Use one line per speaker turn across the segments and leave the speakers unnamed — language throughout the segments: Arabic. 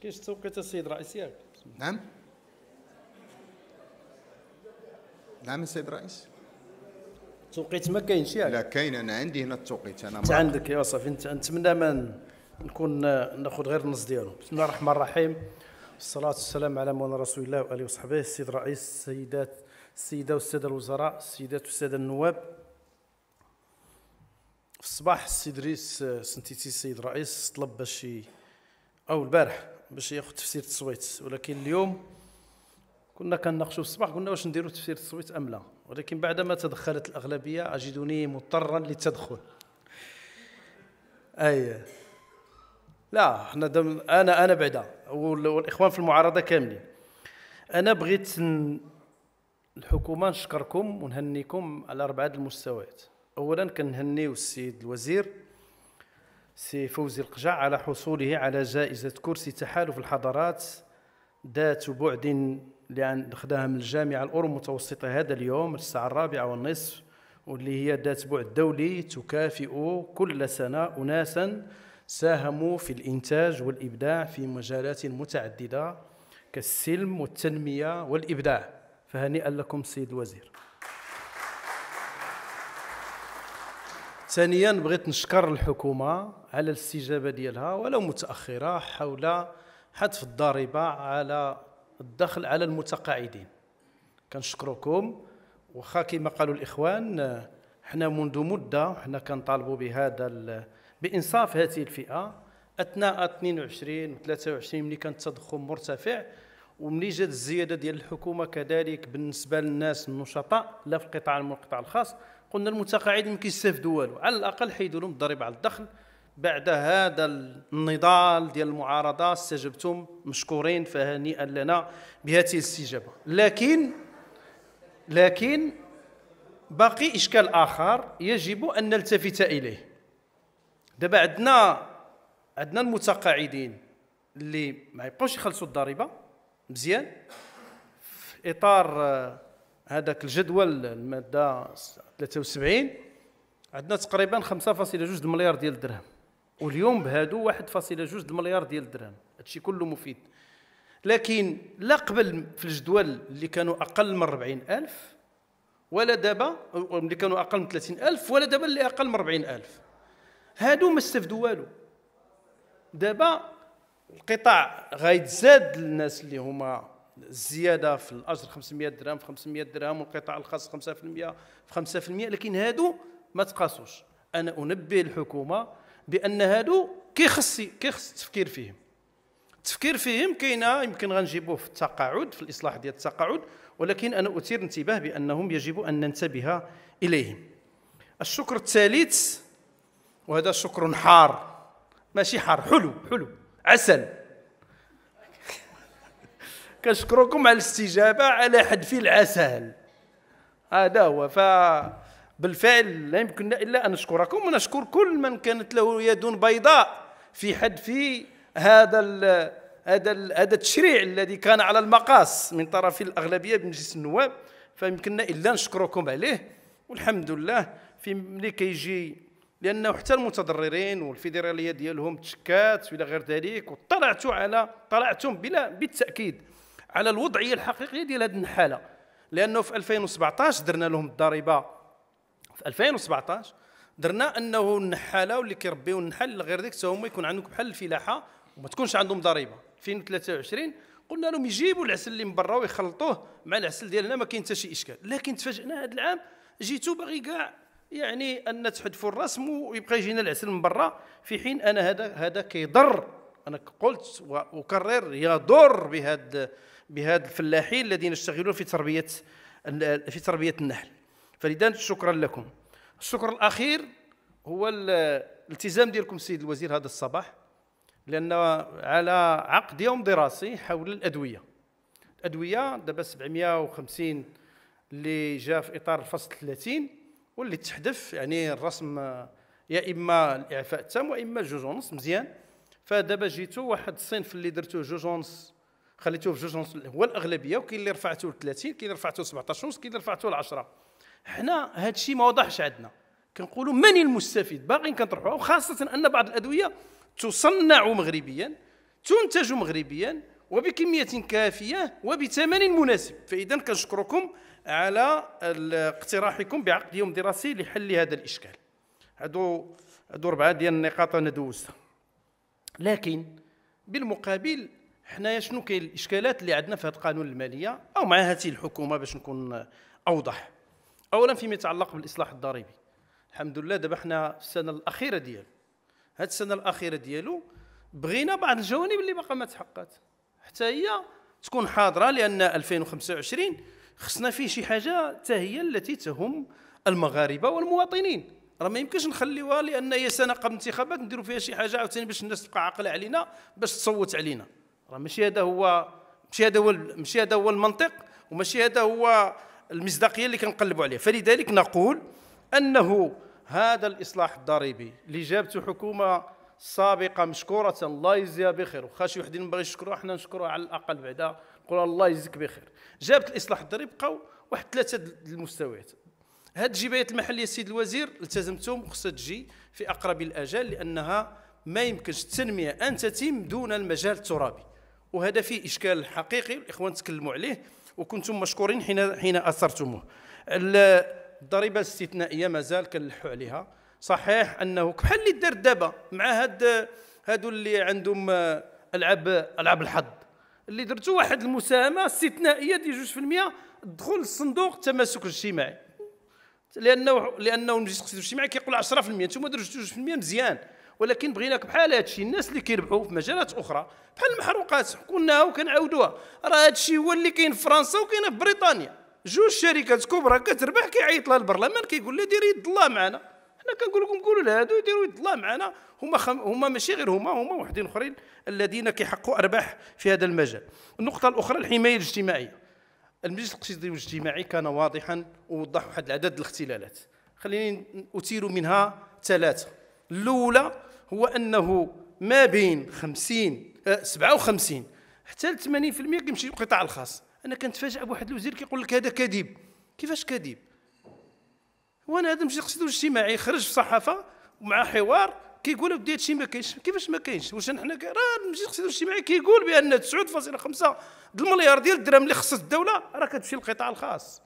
كاينش توقيت السيد الرئيس ياك نعم نعم السيد الرئيس التوقيت ما كاينش ياك لا كاين انا عندي هنا التوقيت انا انت عندك يا صافي نتمنى ما نكون ناخذ غير النص ديالو بسم الله الرحمن الرحيم الصلاة والسلام على مولانا رسول الله وآله وصحبه السيد الرئيس السيدات السيدة والسادة الوزراء السيدات والسادة النواب في الصباح السيد ريس سنتيتي السيد الرئيس طلب باش او البارح باش ياخذ تفسير التصويت ولكن اليوم كنا كنناقشوا في الصباح قلنا واش نديروا تفسير التصويت ام لا ولكن بعدما تدخلت الاغلبيه اجدني مضطرا للتدخل اي لا حنا دم انا انا بعدا والاخوان في المعارضه كاملين انا بغيت الحكومه نشكركم ونهنيكم على اربعه المستويات اولا كنهنيو السيد الوزير سي فوزي القجع على حصوله على جائزة كرسي تحالف الحضارات ذات بعد لأن خداها من الجامعة الأورو المتوسطة هذا اليوم الساعة الرابعة والنصف واللي هي ذات بعد دولي تكافئ كل سنة أناسا ساهموا في الإنتاج والإبداع في مجالات متعددة كالسلم والتنمية والإبداع فهنيئا لكم سيد الوزير ثانيا بغيت نشكر الحكومه على الاستجابه ديالها ولو متاخره حول حذف الضريبه على الدخل على المتقاعدين كنشكركم واخا كما قالوا الاخوان حنا منذ مده حنا كنطالبوا بهذا بانصاف هذه الفئه اثناء 22 و 23 ملي كان التضخم مرتفع وملي جات الزياده ديال الحكومه كذلك بالنسبه للناس النشطاء لا في القطاع المنقطع الخاص قلنا المتقاعدين ما كيستافدوا والو على الاقل حيدوا لهم الضريبه على الدخل بعد هذا النضال ديال المعارضه استجبتم مشكورين فهنيئا لنا بهذه الاستجابه لكن لكن باقي اشكال اخر يجب ان نلتفت اليه دابا عندنا عندنا المتقاعدين اللي ما يبقاوش يخلصوا الضريبه مزيان في اطار هذاك الجدول الماده 73 عندنا تقريبا 5.2 مليار ديال الدرهم واليوم بهادو 1.2 مليار ديال الدرهم هادشي كله مفيد لكن لا قبل في الجدول اللي كانوا اقل من 40000 ولا دابا اللي كانوا اقل من 30000 ولا دابا اللي اقل من 40000 هادو ما استفدوا والو دابا القطاع غيتزاد الناس اللي هما الزياده في الاجر 500 درهم في 500 درهم والقطاع الخاص 5% في 5% لكن هادو ما تقاسوش انا انبه الحكومه بان هادو كيخص كيخص التفكير فيهم التفكير فيهم كاينه يمكن غنجيبوه في التقاعد في الاصلاح ديال التقاعد ولكن انا اثير انتباه بانهم يجب ان ننتبه اليهم الشكر الثالث وهذا شكر حار ماشي حار حلو حلو عسل كنشكركم على الاستجابه على حذف العسل هذا هو ف بالفعل لا يمكننا الا ان نشكركم ونشكر كل من كانت له يد بيضاء في حذف هذا الـ هذا الـ هذا التشريع الذي كان على المقاس من طرف الاغلبيه بمجلس النواب فيمكننا الا نشكركم عليه والحمد لله في ملي كيجي لانه حتى المتضررين والفيدراليه ديالهم تشكات والى غير ذلك وطلعتوا على طلعتم بلا بالتاكيد على الوضعيه الحقيقيه ديال هذه النحاله لانه في 2017 درنا لهم الضريبه في 2017 درنا انه النحاله واللي كيربيو النحل غير ديك حتى هما يكون عندهم بحال الفلاحه وما تكونش عندهم ضريبه 2023 قلنا لهم يجيبوا العسل اللي من برا ويخلطوه مع العسل ديالنا ما كاين حتى شي اشكال لكن تفاجئنا هذا العام جيتو باغي كاع يعني ان تحذفوا الرسم ويبقى يجينا العسل من برا في حين انا هذا هذا كيضر أنا قلت وأكرر يضر بهذا بهذا الفلاحين الذين يشتغلون في تربية في تربية النحل فلذلك شكرا لكم الشكر الأخير هو الالتزام ديالكم السيد الوزير هذا الصباح لأن على عقد يوم دراسي حول الأدوية الأدوية دابا 750 اللي جاء في إطار الفصل 30 واللي تحذف يعني الرسم يا إما الإعفاء التام وإما جوج ونص مزيان فدابا جيتو واحد الصنف اللي درتوه جوج ونص خليتوه في جوج ونص هو الاغلبيه وكاين اللي رفعتوه ل 30 كاين اللي رفعتوه ل 17 ونص كاين اللي رفعتوه ل 10 حنا هذا الشيء ما وضحش عندنا كنقولوا من المستفيد باغيين كنطرحوها وخاصه ان بعض الادويه تصنع مغربيا تنتج مغربيا وبكميه كافيه وبثمن مناسب فاذا كنشكركم على اقتراحكم بعقد يوم دراسي لحل هذا الاشكال هادو هادو اربعه ديال النقاط انا دوزتها لكن بالمقابل حنايا شنو كاين الاشكالات اللي عندنا في هذا القانون الماليه او مع هذه الحكومه باش نكون اوضح اولا فيما يتعلق بالاصلاح الضريبي الحمد لله دابا حنا في السنه الاخيره ديالو هذه السنه الاخيره ديالو بغينا بعض الجوانب اللي باقا ما تحققت حتى هي تكون حاضره لان 2025 خصنا فيه شي حاجه حتى هي التي تهم المغاربه والمواطنين راه ما يمكنش نخليوها لان هي سنه قبل الانتخابات نديروا فيها شي حاجه عاوتاني باش الناس تبقى عاقله علينا باش تصوت علينا راه ماشي هذا هو ماشي هذا هو ماشي هذا هو المنطق وماشي هذا هو المصداقيه اللي كنقلبوا عليها فلذلك نقول انه هذا الاصلاح الضريبي اللي جابته حكومه سابقه مشكوره الله يجزيها بخير واخا شي وحدين ما يشكروها حنا نشكروها على الاقل بعدا نقول الله يجزيك بخير جابت الاصلاح الضريبي بقاو واحد ثلاثه المستويات هاد الجبايات المحليه السيد الوزير التزمتم خصها تجي في اقرب الاجال لانها ما يمكنش التنميه ان تتم دون المجال الترابي وهذا فيه اشكال حقيقي الاخوان تكلموا عليه وكنتم مشكورين حين حين اثرتموه الضريبه الاستثنائيه مازال كنلحوا عليها صحيح انه بحال اللي دار دابا مع هاد هادو اللي عندهم آه، العاب العاب الحظ اللي درتو واحد المساهمه استثنائيه ديال 2% الدخول الصندوق التماسك الاجتماعي لانه لانه المجلس الاقتصادي الاجتماعي كيقول 10% انتم درتوا 2% مزيان ولكن بغيناك بحال هذا الشيء الناس اللي كيربحوا في مجالات اخرى بحال المحروقات قلناها وكنعاودوها راه هذا الشيء هو اللي كاين في فرنسا وكاين في بريطانيا جوج شركات كبرى كتربح كيعيط لها البرلمان كيقول لها ديري يد الله معنا حنا كنقول لكم قولوا لهادو يديروا يد الله معنا هما خم... هما ماشي غير هما هما وحدين اخرين الذين كيحققوا ارباح في هذا المجال النقطه الاخرى الحمايه الاجتماعيه المجلس الاقتصادي والاجتماعي كان واضحا ووضح واحد العدد الاختلالات خليني أثير منها ثلاثة الأولى هو أنه ما بين 50 57 آه، حتى ل 80% كيمشي للقطاع الخاص انا كنتفاجئ بواحد الوزير كيقول لك هذا كذب كيفاش كذب وانا هذا المجلس الاقتصادي والاجتماعي خرج في الصحافه ومع حوار كيقول اودي هادشي ما كاينش كيفاش ما كاينش واش حنا راه المجلس الاقتصادي الاجتماعي كيقول بان 9.5 المليار ديال الدرهم اللي خصت الدوله راه كتمشي للقطاع الخاص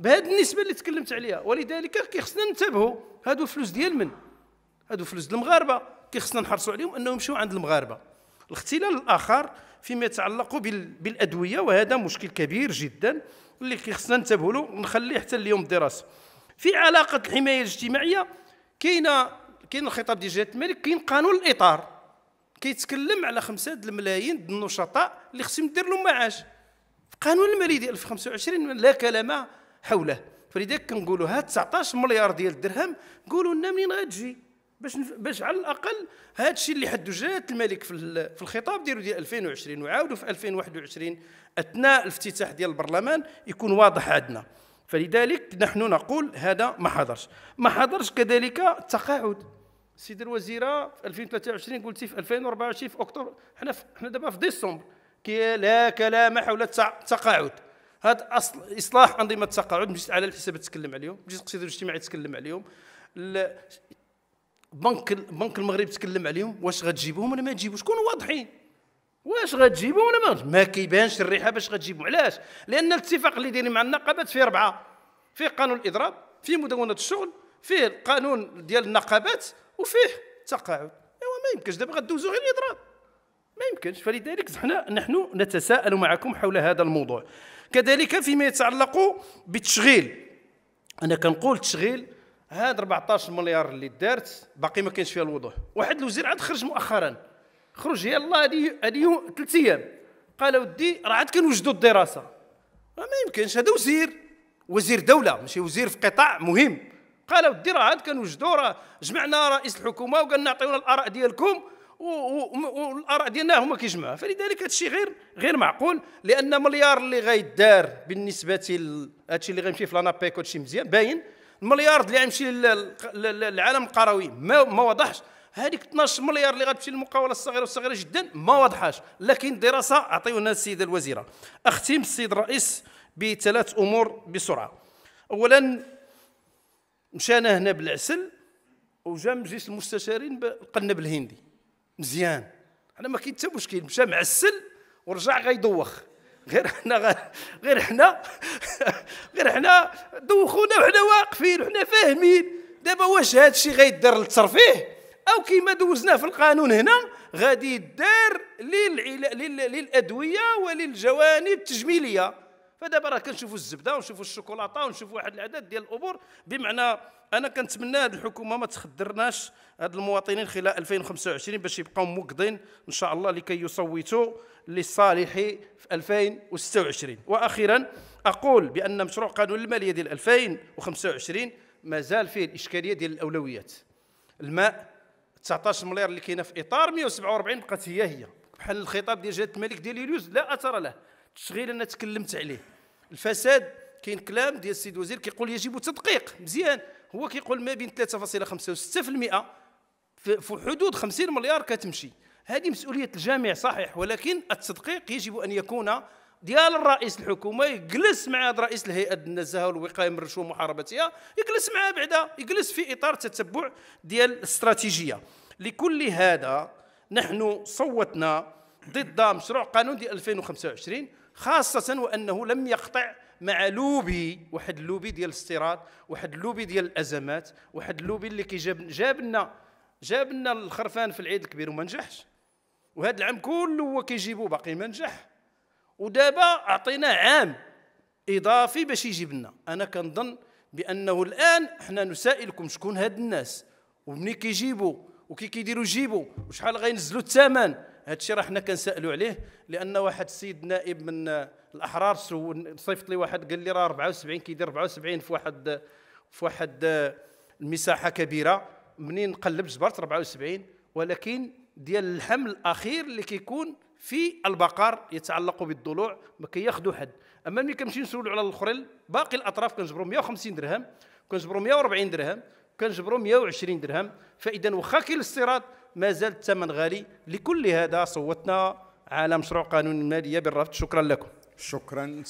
بهذه النسبه اللي تكلمت عليها ولذلك كيخصنا ننتبهوا هادو الفلوس ديال من هادو فلوس المغاربه كيخصنا نحرصوا عليهم انهم يمشيو عند المغاربه الاختلال الاخر فيما يتعلق بالادويه وهذا مشكل كبير جدا اللي كيخصنا ننتبهوا له ونخليه حتى اليوم الدراسه في علاقه الحمايه الاجتماعيه كاينه كاين الخطاب ديال جلاله الملك كاين قانون الاطار كيتكلم على د الملايين النشطاء اللي خصهم دير لهم معاش في قانون المالي ديال 2025 لا كلام حوله فلذلك كنقولوا هاد 19 مليار ديال الدرهم قولوا لنا منين غتجي باش باش على الاقل هذا الشيء اللي حدو جلاله الملك في, في الخطاب ديالو ديال 2020 وعاودوا في 2021 اثناء الافتتاح ديال البرلمان يكون واضح عندنا فلذلك نحن نقول هذا ما حضرش ما حضرش كذلك التقاعد السيده الوزيره في 2023 قلتي في 2024 في اكتوبر حنا حنا دابا في ديسمبر كي لا كلام حول التقاعد هذا اصل اصلاح انظمه التقاعد مجلس على الحساب تكلم عليهم مجلس الاقتصادي الاجتماعي تكلم عليهم البنك بنك المغرب تكلم عليهم واش غتجيبهم ولا ما تجيبوش كونوا واضحين واش غتجيبهم ولا ما ما كيبانش الريحه باش غتجيبهم علاش لان الاتفاق اللي دايرين مع النقابات فيه اربعه فيه قانون الاضراب فيه مدونه الشغل فيه القانون ديال النقابات وفيه التقاعد ايوا ما يمكنش دابا غدوزو غير الاضراب ما يمكنش فلذلك حنا نحن نتساءل معكم حول هذا الموضوع كذلك فيما يتعلق بالتشغيل انا كنقول تشغيل هاد 14 مليار اللي دارت باقي ما كانش فيها الوضوح واحد الوزير عاد خرج مؤخرا خرج يلا هذه هذه ثلاث ايام قال ودي راه عاد كنوجدوا الدراسه ما يمكنش هذا وزير وزير دوله ماشي وزير في قطاع مهم قالوا دير عاد كنوجدوا راه جمعنا رئيس الحكومه وقال نعطيونا الاراء ديالكم والاراء ديالنا هما كيجمعوها فلذلك هادشي غير غير معقول لان مليار اللي غيدار بالنسبه لهادشي اللي غيمشي في لانابيك هادشي مزيان باين المليار اللي غيمشي للعالم القروي ما, ما واضحش هذيك 12 مليار اللي غتمشي للمقاوله الصغيره والصغيره جدا ما واضحاش لكن دراسه عطيونا السيده الوزيره اختم السيد الرئيس بثلاث امور بسرعه اولا مشانا هنا بالعسل وجا من مجلس المستشارين بالقنب الهندي مزيان انا ما كاين حتى مشكل مشى معسل ورجع غيدوخ غير حنا غير حنا غير حنا دوخونا وحنا واقفين وحنا فاهمين دابا واش هذا الشيء غيدار للترفيه او كيما دوزناه في القانون هنا غادي يدار للادويه وللجوانب التجميليه فدابا راه كنشوفوا الزبده ونشوفوا الشوكولاته ونشوفوا واحد العدد ديال الامور بمعنى انا كنتمنى هذه الحكومه ما تخدرناش هاد المواطنين خلال 2025 باش يبقاو موقدين ان شاء الله لكي يصوتوا للصالح في 2026 واخيرا اقول بان مشروع قانون الماليه ديال 2025 مازال فيه الاشكاليه ديال الاولويات الماء 19 مليار اللي كاينه في اطار 147 بقات هي هي بحال الخطاب ديال جلاله الملك ديال اليوز لا اثر له التشغيل انا تكلمت عليه الفساد كاين كلام ديال السيد الوزير كيقول يجب تدقيق مزيان هو كيقول ما بين 3.5 و 6% في حدود 50 مليار كتمشي هذه مسؤوليه الجميع صحيح ولكن التدقيق يجب ان يكون ديال الرئيس الحكومه يجلس مع هذا رئيس الهيئه النزاهه والوقايه من الرشوه ومحاربتها يجلس معها بعدا يجلس في اطار تتبع ديال الاستراتيجيه لكل هذا نحن صوتنا ضد مشروع قانون ديال 2025 خاصة وأنه لم يقطع مع لوبي واحد اللوبي ديال الاستيراد واحد اللوبي ديال الأزمات واحد اللوبي اللي كيجاب جاب لنا جاب لنا الخرفان في العيد الكبير وما نجحش وهذا العام كله هو كيجيبو باقي ما نجح ودابا عطيناه عام اضافي باش يجيب لنا انا كنظن بانه الان حنا نسائلكم شكون هاد الناس ومني كيجيبوا وكي كيديروا جيبوا وشحال غينزلوا الثمن هذا الشيء راه حنا كنسالوا عليه لان واحد السيد نائب من الاحرار صيفط لي واحد قال لي راه 74 كيدير 74 في واحد في واحد المساحه كبيره منين نقلب جبرت 74 ولكن ديال الحمل الاخير اللي كيكون في البقر يتعلق بالضلوع ما كياخذوا حد اما ملي كنمشي نسولوا على الاخرين باقي الاطراف كنجبروا 150 درهم كنجبروا 140 درهم كنجبروا 120 درهم فاذا واخا كاين الاستيراد مازال الثمن غالي لكل هذا صوتنا على مشروع قانون الماليه بالرفض شكرا لكم شكرا